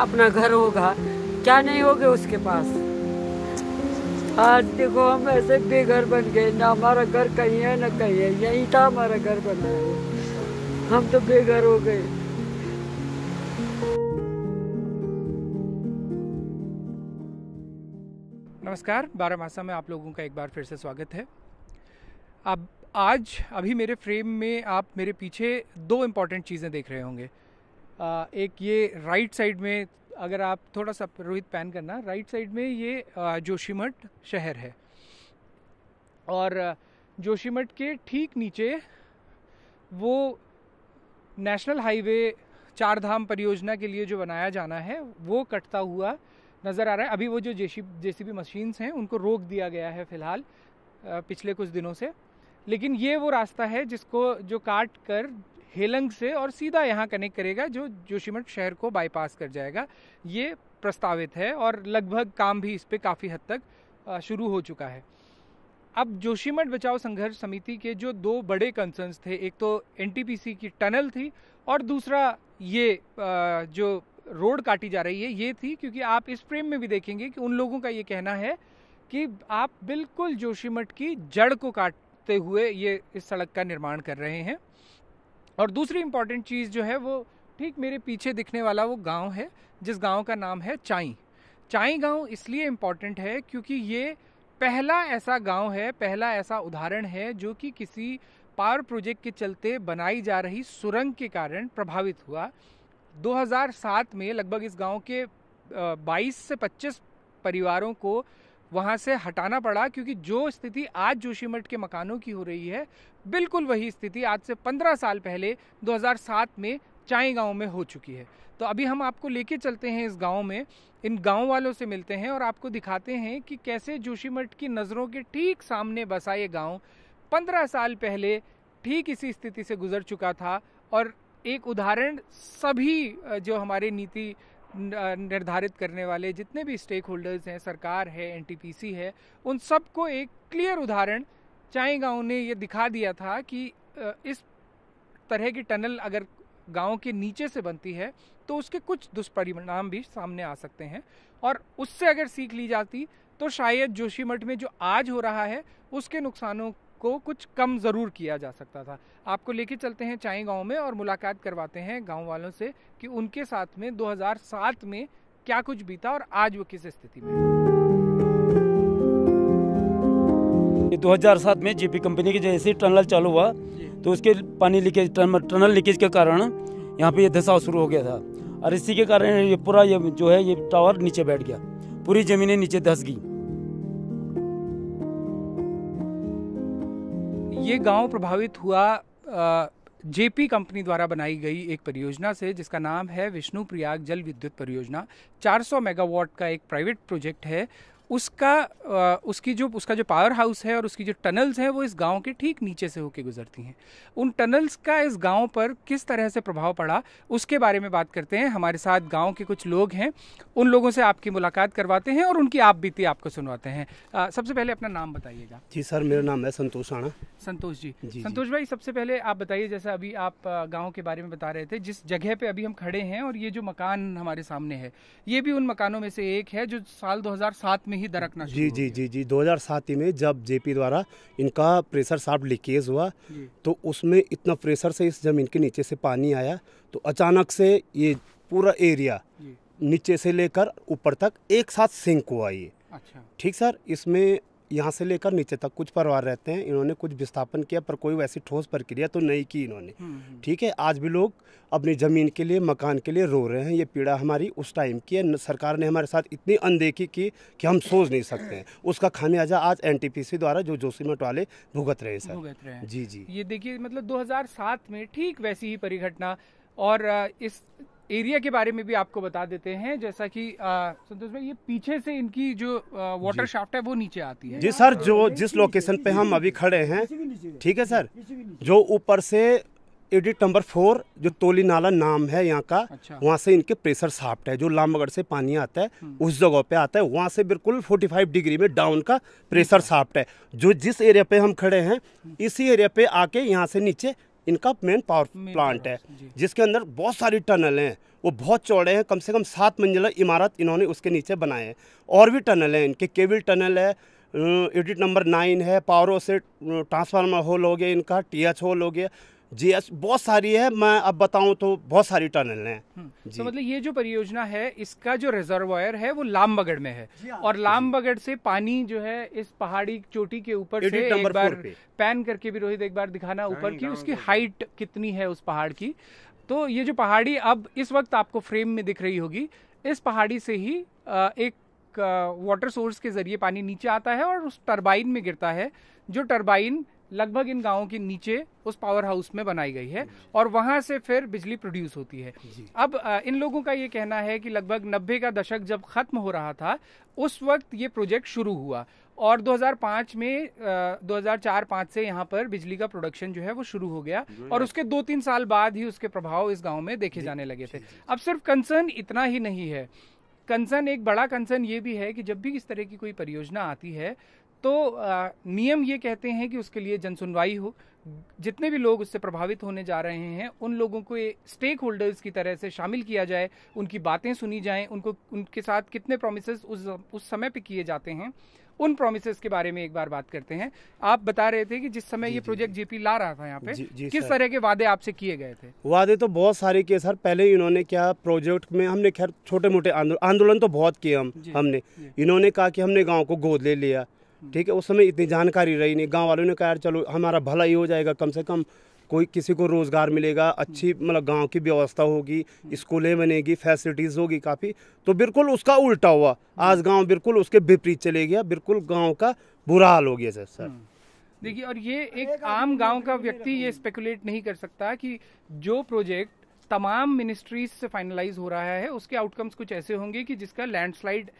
अपना घर होगा क्या नहीं होगा उसके पास आज देखो हम ऐसे बेघर बन गए ना हमारा घर कहीं है ना कहीं है यही था हमारा घर बना है हम तो बेघर हो गए नमस्कार बारह मासा में आप लोगों का एक बार फिर से स्वागत है अब आज अभी मेरे फ्रेम में आप मेरे पीछे दो इम्पॉर्टेंट चीज़ें देख रहे होंगे एक ये राइट साइड में अगर आप थोड़ा सा रोहित पैन करना राइट साइड में ये जोशीमठ शहर है और जोशीमठ के ठीक नीचे वो नेशनल हाईवे चार धाम परियोजना के लिए जो बनाया जाना है वो कटता हुआ नज़र आ रहा है अभी वो जो जेसी जेसीबी मशीन्स हैं उनको रोक दिया गया है फ़िलहाल पिछले कुछ दिनों से लेकिन ये वो रास्ता है जिसको जो काट कर हेलंग से और सीधा यहाँ कनेक्ट करेगा जो जोशीमठ शहर को बाईपास कर जाएगा ये प्रस्तावित है और लगभग काम भी इस पर काफ़ी हद तक शुरू हो चुका है अब जोशीमठ बचाओ संघर्ष समिति के जो दो बड़े कंसर्न्स थे एक तो एनटीपीसी की टनल थी और दूसरा ये जो रोड काटी जा रही है ये थी क्योंकि आप इस फ्रेम में भी देखेंगे कि उन लोगों का ये कहना है कि आप बिल्कुल जोशीमठ की जड़ को काटते हुए ये इस सड़क का निर्माण कर रहे हैं और दूसरी इम्पॉर्टेंट चीज़ जो है वो ठीक मेरे पीछे दिखने वाला वो गांव है जिस गांव का नाम है चाई चाई गांव इसलिए इम्पॉर्टेंट है क्योंकि ये पहला ऐसा गांव है पहला ऐसा उदाहरण है जो कि किसी पावर प्रोजेक्ट के चलते बनाई जा रही सुरंग के कारण प्रभावित हुआ 2007 में लगभग इस गांव के 22 से 25 परिवारों को वहाँ से हटाना पड़ा क्योंकि जो स्थिति आज जोशीमठ के मकानों की हो रही है बिल्कुल वही स्थिति आज से 15 साल पहले 2007 में चाय गांव में हो चुकी है तो अभी हम आपको लेके चलते हैं इस गांव में इन गांव वालों से मिलते हैं और आपको दिखाते हैं कि कैसे जोशीमठ की नज़रों के ठीक सामने बसा ये गाँव पंद्रह साल पहले ठीक इसी स्थिति से गुजर चुका था और एक उदाहरण सभी जो हमारे नीति निर्धारित करने वाले जितने भी स्टेक होल्डर्स हैं सरकार है एन है उन सबको एक क्लियर उदाहरण चाहे गाँव ने ये दिखा दिया था कि इस तरह की टनल अगर गाँव के नीचे से बनती है तो उसके कुछ दुष्परिणाम भी सामने आ सकते हैं और उससे अगर सीख ली जाती तो शायद जोशीमठ में जो आज हो रहा है उसके नुकसानों को कुछ कम ज़रूर किया जा सकता था आपको लेके चलते हैं चाय गांव में और मुलाकात करवाते हैं गांव वालों से कि उनके साथ में 2007 में क्या कुछ बीता और आज वो किस स्थिति में 2007 में जीपी कंपनी की जैसे टनल चालू हुआ तो उसके पानी लीकेज टनल लीकेज के कारण यहाँ पे ये धसाव शुरू हो गया था और इसी के कारण ये पूरा ये जो है ये टावर नीचे बैठ गया पूरी ज़मीनें नीचे धस गई ये गांव प्रभावित हुआ जेपी कंपनी द्वारा बनाई गई एक परियोजना से जिसका नाम है विष्णु प्रयाग जल विद्युत परियोजना 400 मेगावाट का एक प्राइवेट प्रोजेक्ट है उसका उसकी जो उसका जो पावर हाउस है और उसकी जो टनल्स हैं वो इस गांव के ठीक नीचे से होके गुजरती हैं उन टनल्स का इस गांव पर किस तरह से प्रभाव पड़ा उसके बारे में बात करते हैं हमारे साथ गांव के कुछ लोग हैं उन लोगों से आपकी मुलाकात करवाते हैं और उनकी आप बीती आपको सुनवाते हैं सबसे पहले अपना नाम बताइएगा जी सर मेरा नाम है संतोष राणा संतोष जी, जी संतोष भाई सबसे पहले आप बताइए जैसा अभी आप गाँव के बारे में बता रहे थे जिस जगह पे अभी हम खड़े हैं और ये जो मकान हमारे सामने है ये भी उन मकानों में से एक है जो साल दो में ही दरकना जी जी जी जी ही में जब जेपी द्वारा इनका प्रेशर साफ लीकेज हुआ तो उसमें इतना प्रेशर से इस जमीन के नीचे से पानी आया तो अचानक से ये पूरा एरिया नीचे से लेकर ऊपर तक एक साथ सिंक हुआ ये अच्छा ठीक सर इसमें यहाँ से लेकर नीचे तक कुछ परिवार रहते हैं इन्होंने कुछ विस्थापन किया पर कोई वैसी ठोस प्रक्रिया तो नहीं की इन्होंने हम्म, हम्म। ठीक है आज भी लोग अपनी ज़मीन के लिए मकान के लिए रो रहे हैं ये पीड़ा हमारी उस टाइम की है सरकार ने हमारे साथ इतनी अनदेखी की कि हम सोच नहीं सकते हैं उसका खामियाजा आज एन द्वारा जो जोशीमठ वाले भुगत रहे हैं सर भुगत रहे हैं जी जी ये देखिए मतलब दो में ठीक वैसी ही परिघटना और इस एरिया के बारे में भी आपको बता देते हैं जैसा कि संतोष भाई ये पीछे से इनकी जो वाटर शाफ्ट है वो नीचे आती है जी सर जो जिस लोकेशन पे हम अभी खड़े हैं ठीक है सर जो ऊपर से एडिट नंबर फोर जो तोली नाला नाम है यहाँ का अच्छा। वहाँ से इनके प्रेशर साफ्ट है जो लामगढ़ से पानी आता है हम्म। उस जगह पे आता है वहाँ से बिल्कुल 45 डिग्री में डाउन का प्रेशर साफ्ट है जो जिस एरिया पे हम खड़े हैं हम्म। इसी एरिया पे आके यहाँ से नीचे इनका मेन पावर प्लांट है जिसके अंदर बहुत सारी टनल हैं वो बहुत चौड़े हैं कम से कम सात मंजिला इमारत इन्होंने उसके नीचे बनाए हैं और भी टनल हैं इनके केबल टनल है यूनिट नंबर नाइन है पावरों से ट्रांसफार्मर होल हो गया इनका टी एच होल हो गया जी बहुत सारी है मैं अब बताऊं तो बहुत सारी टनल है हम्म, तो मतलब ये जो परियोजना है इसका जो रिजर्वायर है वो लामबगड़ में है हाँ। और लामबगड़ से पानी जो है इस पहाड़ी चोटी के ऊपर से एक बार पैन करके भी रोहित एक बार दिखाना ऊपर की उसकी हाइट कितनी है उस पहाड़ की तो ये जो पहाड़ी अब इस वक्त आपको फ्रेम में दिख रही होगी इस पहाड़ी से ही एक वाटर सोर्स के जरिए पानी नीचे आता है और उस टरबाइन में गिरता है जो टरबाइन लगभग इन गांवों के नीचे उस पावर हाउस में बनाई गई है और वहां से फिर बिजली प्रोड्यूस होती है अब इन लोगों का ये कहना है कि लगभग नब्बे का दशक जब खत्म हो रहा था उस वक्त ये प्रोजेक्ट शुरू हुआ और 2005 में 2004-5 से यहाँ पर बिजली का प्रोडक्शन जो है वो शुरू हो गया और उसके दो तीन साल बाद ही उसके प्रभाव इस गांव में देखे जाने लगे थे अब सिर्फ कंसर्न इतना ही नहीं है कंसर्न एक बड़ा कंसर्न ये भी है कि जब भी इस तरह की कोई परियोजना आती है तो नियम ये कहते हैं कि उसके लिए जनसुनवाई हो जितने भी लोग उससे प्रभावित होने जा रहे हैं उन लोगों को स्टेक होल्डर्स की तरह से शामिल किया जाए उनकी बातें सुनी जाएं उनको उनके साथ कितने प्रोमिस उस उस समय पे किए जाते हैं उन प्रोमिस के बारे में एक बार बात करते हैं आप बता रहे थे कि जिस समय जी, ये प्रोजेक्ट जेपी ला रहा था यहाँ पे जी, जी, किस तरह के वादे आपसे किए गए थे वादे तो बहुत सारे किए सर पहले इन्होंने क्या प्रोजेक्ट में हमने खैर छोटे मोटे आंदोलन तो बहुत किए हम हमने इन्होंने कहा कि हमने गाँव को गोद ले लिया ठीक है उस समय इतनी जानकारी रही नहीं गांव वालों ने कहा यार चलो हमारा भला ही हो जाएगा कम से कम कोई किसी को रोज़गार मिलेगा अच्छी मतलब गांव की व्यवस्था होगी स्कूलें बनेगी फैसिलिटीज़ होगी काफ़ी तो बिल्कुल उसका उल्टा हुआ आज गांव बिल्कुल उसके विपरीत चले गया बिल्कुल गांव का बुरा हाल हो गया सर सर हम्म। देखिए और ये एक आम गांव का व्यक्ति ये स्पेकुलेट नहीं कर सकता कि जो प्रोजेक्ट तमाम मिनिस्ट्रीज से फाइनलाइज हो रहा है उसके आउटकम्स कुछ ऐसे होंगे कि जिसका लैंडस्लाइड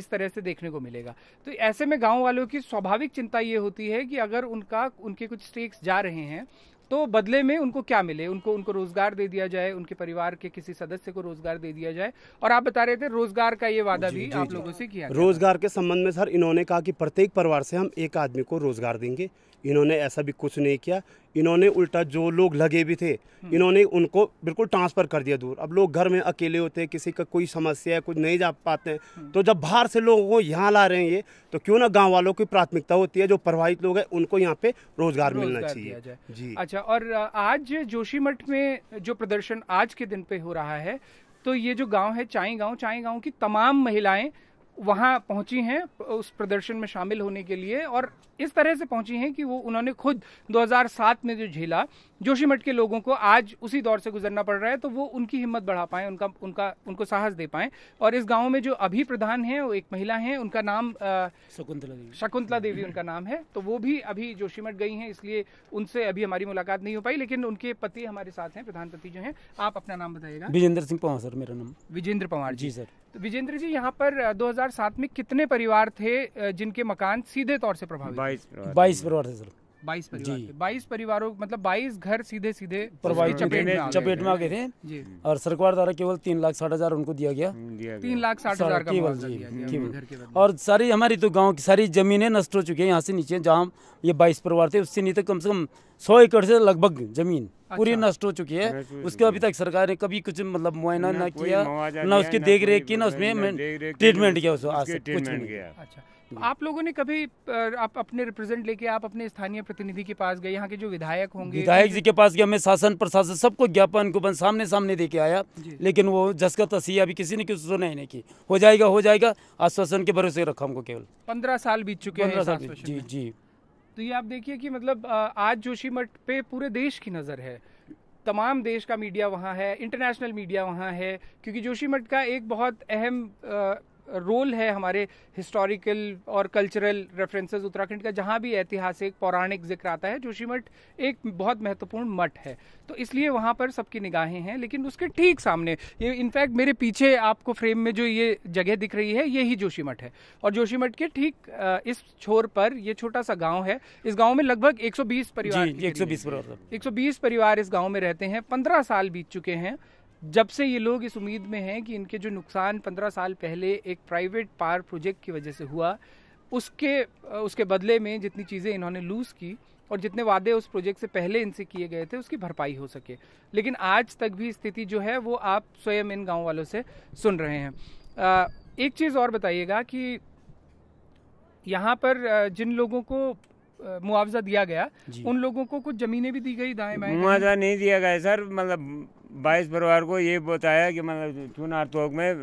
इस तरह से देखने को मिलेगा तो ऐसे में गांव वालों की स्वाभाविक चिंता ये होती है कि अगर उनका उनके कुछ स्टेक्स जा रहे हैं तो बदले में उनको क्या मिले उनको उनको रोजगार दे दिया जाए उनके परिवार के किसी सदस्य को रोजगार दे दिया जाए और आप बता रहे थे रोजगार का ये वादा भी आप लोगों से किया रोजगार के संबंध में सर इन्होंने कहा कि प्रत्येक परिवार से हम एक आदमी को रोजगार देंगे इन्होंने ऐसा भी कुछ नहीं किया इन्होंने उल्टा जो लोग लगे भी थे इन्होंने उनको बिल्कुल ट्रांसफ़र कर दिया दूर अब लोग घर में अकेले होते हैं किसी का कोई समस्या है कुछ नहीं जा पाते हैं हम्म। तो जब बाहर से लोगों को यहाँ ला रहे हैं ये तो क्यों ना गांव वालों की प्राथमिकता होती है जो प्रभावित लोग हैं उनको यहाँ पे रोजगार, रोजगार मिलना चाहिए जी अच्छा और आज जोशीमठ में जो प्रदर्शन आज के दिन पे हो रहा है तो ये जो गाँव है चाई गाँव चाई गाँव की तमाम महिलाएं वहाँ पहुँची हैं उस प्रदर्शन में शामिल होने के लिए और इस तरह से पहुँची हैं कि वो उन्होंने खुद 2007 में जो झेला जोशीमठ के लोगों को आज उसी दौर से गुजरना पड़ रहा है तो वो उनकी हिम्मत बढ़ा पाएँ उनका उनका उनको साहस दे पाएँ और इस गाँव में जो अभी प्रधान हैं वो एक महिला हैं उनका नाम शकुंतला देवी शकुंतला देवी उनका नाम है तो वो भी अभी जोशीमठ गई हैं इसलिए उनसे अभी हमारी मुलाकात नहीं हो पाई लेकिन उनके पति हमारे साथ हैं प्रधान पति जो हैं आप अपना नाम बताइएगा विजेंद्र सिंह पवार सर मेरा नाम विजेंद्र पंवार जी सर विजेंद्र जी यहाँ पर 2007 में कितने परिवार थे जिनके मकान सीधे तौर से प्रभावित बाईस परिवार थे सर बाईस परिवार बाईस परिवारों मतलब बाईस घर सीधे सीधे चपेट, में आ गए थे और सरकार द्वारा केवल तीन लाख साठ हजार उनको दिया गया हम्म, तीन लाख साठ हजार केवल और सारी हमारी तो गाँव की सारी जमीनें नष्ट हो चुकी है यहाँ से नीचे जहाँ ये बाईस परिवार थे उससे नीचे कम से कम सौ एकड़ से लगभग जमीन पूरी अच्छा। नष्ट हो चुकी है उसके अभी तक सरकार ने कभी कुछ मतलब मुआयना ना किया ना उसकी देख रेख की ना उसमें ट्रीटमेंट किया उसको कुछ नहीं किया अच्छा तो आप लोगों ने कभी आप अपने रिप्रेजेंट लेके आप अपने स्थानीय प्रतिनिधि के पास गए यहाँ के जो विधायक होंगे विधायक जी के पास गया मैं शासन प्रशासन सबको ज्ञापन गुपन सामने सामने दे के आया लेकिन वो जसका तसी अभी किसी ने किसी सुनाई नहीं की हो जाएगा हो जाएगा आश्वासन के भरोसे रखा हमको केवल पंद्रह साल बीत चुके हैं जी जी तो ये आप देखिए कि मतलब आज जोशीमठ पे पूरे देश की नज़र है तमाम देश का मीडिया वहाँ है इंटरनेशनल मीडिया वहाँ है क्योंकि जोशीमठ का एक बहुत अहम रोल है हमारे हिस्टोरिकल और कल्चरल रेफरेंसेस उत्तराखंड का जहाँ भी ऐतिहासिक पौराणिक जिक्र आता है जोशीमठ एक बहुत महत्वपूर्ण मठ है तो इसलिए वहाँ पर सबकी निगाहें हैं लेकिन उसके ठीक सामने ये इनफैक्ट मेरे पीछे आपको फ्रेम में जो ये जगह दिख रही है ये ही जोशीमठ है और जोशीमठ के ठीक इस छोर पर ये छोटा सा गाँव है इस गाँव में लगभग एक परिवार एक सौ परिवार 120 परिवार इस गाँव में रहते हैं पंद्रह साल बीत चुके हैं जब से ये लोग इस उम्मीद में हैं कि इनके जो नुकसान पंद्रह साल पहले एक प्राइवेट पार प्रोजेक्ट की वजह से हुआ उसके उसके बदले में जितनी चीज़ें इन्होंने लूज़ की और जितने वादे उस प्रोजेक्ट से पहले इनसे किए गए थे उसकी भरपाई हो सके लेकिन आज तक भी स्थिति जो है वो आप स्वयं इन गाँव वालों से सुन रहे हैं एक चीज़ और बताइएगा कि यहाँ पर जिन लोगों को मुआवजा दिया गया उन लोगों को कुछ ज़मीनें भी दी गई दाएँ मुआवजा नहीं दिया गया सर मतलब बाईस फरवरी को ये बताया कि मतलब चुनार चौक में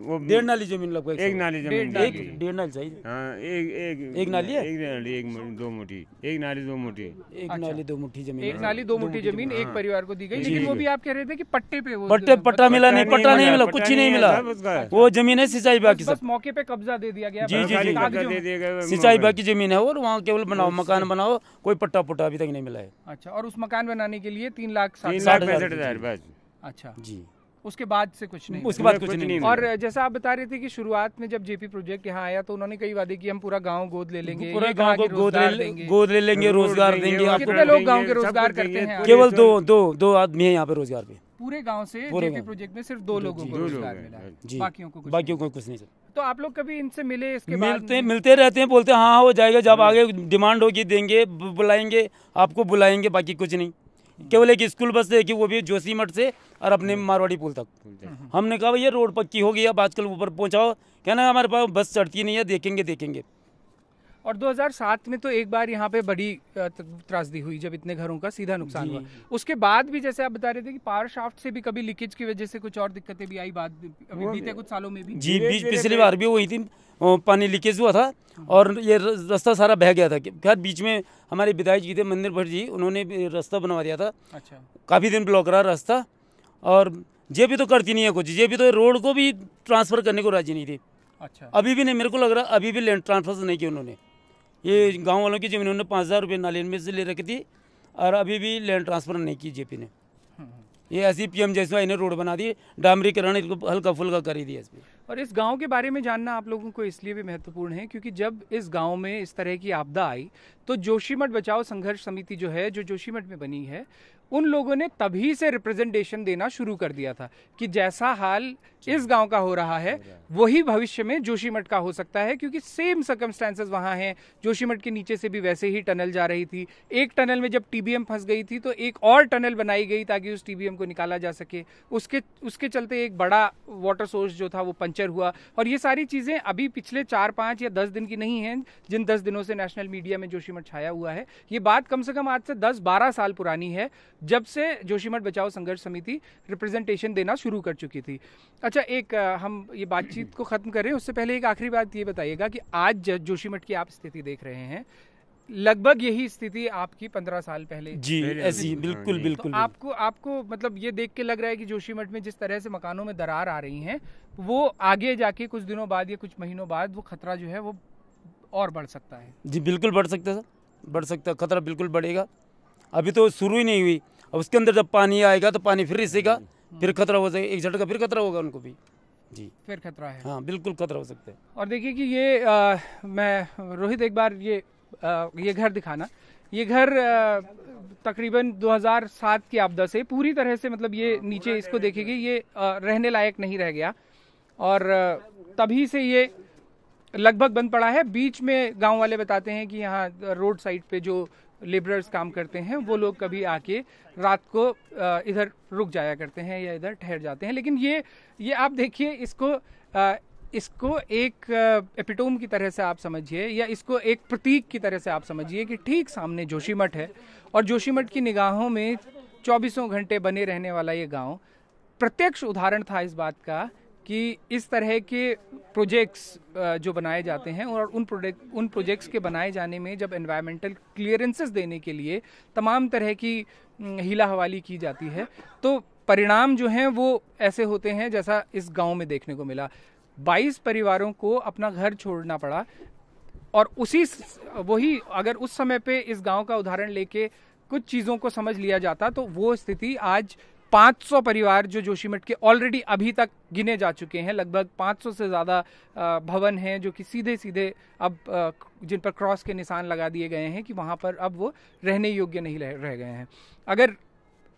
वो डेढ़ नाली जमीन लगभग एक नाली डेढ़ नाली चाहिए हाँ, एक एक एक नाली है एक नाली एक दो मुठी एक नाली दो मुठी एक अच्छा। नाली दो मुठी जमीन एक नाली दो मुठी जमीन एक हाँ। परिवार को दी गई लेकिन वो भी आप कह रहे थे कि पट्टे पे वो पट्टे मतलब पट्टा मिला नहीं पट्टा नहीं मिला कुछ नहीं मिला वो जमीन है सिंचाई बाकी सब मौके पे कब्जा दे दिया गया जी जी जी सिंचाई बाकी जमीन है और वहाँ केवल बनाओ मकान बनाओ कोई पट्टा पुट्टा अभी तक नहीं मिला है अच्छा और उस मकान बनाने के लिए तीन लाख साठ हजार अच्छा जी उसके बाद से कुछ नहीं उसके बाद कुछ, नहीं, नहीं और जैसा आप बता रहे थे कि शुरुआत में जब जेपी प्रोजेक्ट यहाँ आया तो उन्होंने कई वादे की हम पूरा गांव गोद ले लेंगे पूरा गांव को गोद ले गोद ले लेंगे रोजगार देंगे कितने लोग गांव के रोजगार करते हैं केवल दो दो दो आदमी है यहाँ पे रोजगार पे पूरे गांव से जेपी प्रोजेक्ट में सिर्फ दो लोगों को रोजगार मिला बाकियों को कुछ नहीं तो आप लोग कभी इनसे मिले इसके मिलते बाद मिलते रहते हैं बोलते हैं हाँ हो हाँ, जाएगा जब आगे डिमांड होगी देंगे बुलाएंगे आपको बुलाएंगे बाकी कुछ नहीं केवल एक स्कूल बस देखी वो भी जोशी मठ से और अपने हम्म। मारवाड़ी पुल तक हमने कहा भैया रोड पक्की हो गई अब आजकल ऊपर पहुँचाओ ना हमारे पास बस चढ़ती नहीं है देखेंगे देखेंगे और 2007 में तो एक बार यहाँ पे बड़ी त्रासदी हुई जब इतने घरों का सीधा नुकसान हुआ उसके बाद भी जैसे आप बता रहे थे कि पावर शाफ्ट से भी कभी लीकेज की वजह से कुछ और दिक्कतें भी आई बाद अभी बीते कुछ सालों में भी जी बीच पिछली बार भी वही थी पानी लीकेज हुआ था और ये रास्ता सारा बह गया था खैर बीच में हमारे विधायक जी थे मंदिर भट्ट जी उन्होंने रास्ता बनवा दिया था अच्छा काफ़ी दिन ब्लॉक रहा रास्ता और जे भी तो करती नहीं है कुछ जे भी तो रोड को भी ट्रांसफ़र करने को राजी नहीं थी अच्छा अभी भी नहीं मेरे को लग रहा अभी भी लैंड ट्रांसफर नहीं किया उन्होंने ये गाँव वालों की जमीन उन्होंने पाँच हज़ार रुपये नालियन में से ले रखी थी और अभी भी लैंड ट्रांसफ़र नहीं की जेपी ने हम्म, हम्म। ये ऐसी पीएम जैसे ने रोड बना दी डामरीकरण इनको हल्का फुल्का कर ही दिया इस और इस गांव के बारे में जानना आप लोगों को इसलिए भी महत्वपूर्ण है क्योंकि जब इस गांव में इस तरह की आपदा आई तो जोशीमठ बचाओ संघर्ष समिति जो है जो जोशीमठ में बनी है उन लोगों ने तभी से रिप्रेजेंटेशन देना शुरू कर दिया था कि जैसा हाल इस गांव का हो रहा है वही भविष्य में जोशीमठ का हो सकता है क्योंकि सेम सर्कमस्टांसेस वहां हैं जोशीमठ के नीचे से भी वैसे ही टनल जा रही थी एक टनल में जब टीबीएम फंस गई थी तो एक और टनल बनाई गई ताकि उस टीबीएम को निकाला जा सके उसके उसके चलते एक बड़ा वाटर सोर्स जो था वो पंच पंचर हुआ और ये सारी चीज़ें अभी पिछले चार पांच या दस दिन की नहीं है जिन दस दिनों से नेशनल मीडिया में जोशीमठ छाया हुआ है ये बात कम से कम आज से दस बारह साल पुरानी है जब से जोशीमठ बचाओ संघर्ष समिति रिप्रेजेंटेशन देना शुरू कर चुकी थी अच्छा एक हम ये बातचीत को ख़त्म करें उससे पहले एक आखिरी बात ये बताइएगा कि आज जोशीमठ की आप स्थिति देख रहे हैं लगभग यही स्थिति आपकी पंद्रह साल पहले जी ऐसी तो बिल्कुल हाँ, बिल्कुल तो आपको आपको मतलब ये देख के लग रहा है कि जोशीमठ में जिस तरह से मकानों में दरार आ रही हैं वो आगे जाके कुछ दिनों बाद या कुछ महीनों बाद वो खतरा जो है वो और बढ़ सकता है जी बिल्कुल बढ़ सकता है सर बढ़ सकता है खतरा बिल्कुल बढ़ेगा अभी तो शुरू ही नहीं हुई अब उसके अंदर जब पानी आएगा तो पानी फिर रिसेगा हम्म। फिर खतरा हो जाएगा एक झटका फिर खतरा होगा उनको भी जी फिर खतरा है हाँ बिल्कुल खतरा हो सकता है और देखिए कि ये आ, मैं रोहित एक बार ये ये घर दिखाना ये घर तकरीबन 2007 की आपदा से पूरी तरह से मतलब ये हाँ, नीचे इसको देखेगी ये रहने लायक नहीं रह गया और तभी से ये लगभग बंद पड़ा है बीच में गांव वाले बताते हैं कि यहाँ रोड साइड पे जो लेबरर्स काम करते हैं वो लोग कभी आके रात को इधर रुक जाया करते हैं या इधर ठहर जाते हैं लेकिन ये ये आप देखिए इसको इसको एक एपिटोम की तरह से आप समझिए या इसको एक प्रतीक की तरह से आप समझिए कि ठीक सामने जोशीमठ है और जोशीमठ की निगाहों में चौबीसों घंटे बने रहने वाला ये गांव प्रत्यक्ष उदाहरण था इस बात का कि इस तरह के प्रोजेक्ट्स जो बनाए जाते हैं और उन प्रोडक्ट उन प्रोजेक्ट्स के बनाए जाने में जब एनवायरमेंटल क्लियरेंसेस देने के लिए तमाम तरह की हीला हवाली की जाती है तो परिणाम जो हैं वो ऐसे होते हैं जैसा इस गांव में देखने को मिला बाईस परिवारों को अपना घर छोड़ना पड़ा और उसी वही अगर उस समय पे इस गांव का उदाहरण लेके कुछ चीज़ों को समझ लिया जाता तो वो स्थिति आज 500 परिवार जो जोशीमठ के ऑलरेडी अभी तक गिने जा चुके हैं लगभग 500 से ज़्यादा भवन हैं जो कि सीधे सीधे अब जिन पर क्रॉस के निशान लगा दिए गए हैं कि वहाँ पर अब वो रहने योग्य नहीं रह गए हैं अगर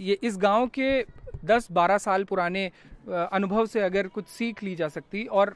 ये इस गांव के 10-12 साल पुराने अनुभव से अगर कुछ सीख ली जा सकती और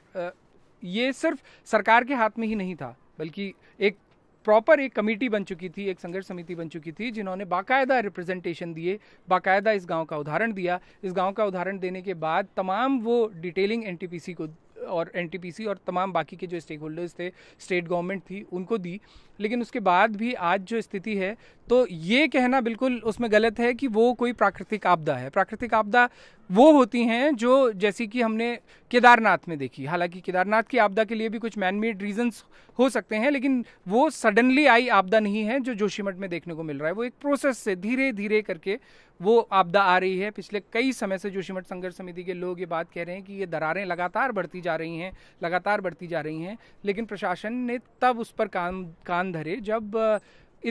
ये सिर्फ सरकार के हाथ में ही नहीं था बल्कि एक प्रॉपर एक कमेटी बन चुकी थी एक संघर्ष समिति बन चुकी थी जिन्होंने बाकायदा रिप्रेजेंटेशन दिए बाकायदा इस गांव का उदाहरण दिया इस गांव का उदाहरण देने के बाद तमाम वो डिटेलिंग एनटीपीसी को और एन और तमाम बाकी के जो स्टेक होल्डर्स थे स्टेट गवर्नमेंट थी उनको दी लेकिन उसके बाद भी आज जो स्थिति है तो ये कहना बिल्कुल उसमें गलत है कि वो कोई प्राकृतिक आपदा है प्राकृतिक आपदा वो होती हैं जो जैसे कि हमने केदारनाथ में देखी हालांकि केदारनाथ की आपदा के लिए भी कुछ मैन मेड रीजंस हो सकते हैं लेकिन वो सडनली आई आपदा नहीं है जो जोशीमठ में देखने को मिल रहा है वो एक प्रोसेस से धीरे धीरे करके वो आपदा आ रही है पिछले कई समय से जोशीमठ संघर्ष समिति के लोग ये बात कह रहे हैं कि ये दरारें लगातार बढ़ती जा रही हैं लगातार बढ़ती जा रही हैं लेकिन प्रशासन ने तब उस पर कान कान धरे जब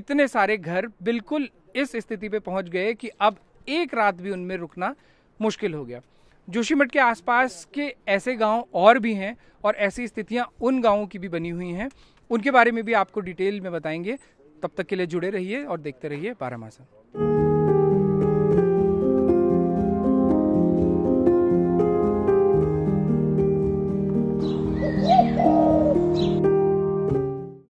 इतने सारे घर बिल्कुल इस स्थिति पर पहुंच गए कि अब एक रात भी उनमें रुकना मुश्किल हो गया जोशीमठ के आसपास के ऐसे गांव और भी हैं और ऐसी स्थितियां उन गांवों की भी बनी हुई हैं उनके बारे में भी आपको डिटेल में बताएंगे तब तक के लिए जुड़े रहिए और देखते रहिए बारह मासा